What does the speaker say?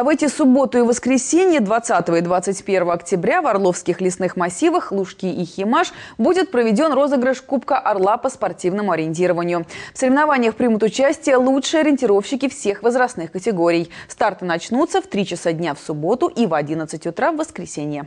А в эти субботу и воскресенье 20 и 21 октября в Орловских лесных массивах Лужки и Химаш будет проведен розыгрыш Кубка Орла по спортивному ориентированию. В соревнованиях примут участие лучшие ориентировщики всех возрастных категорий. Старты начнутся в 3 часа дня в субботу и в 11 утра в воскресенье.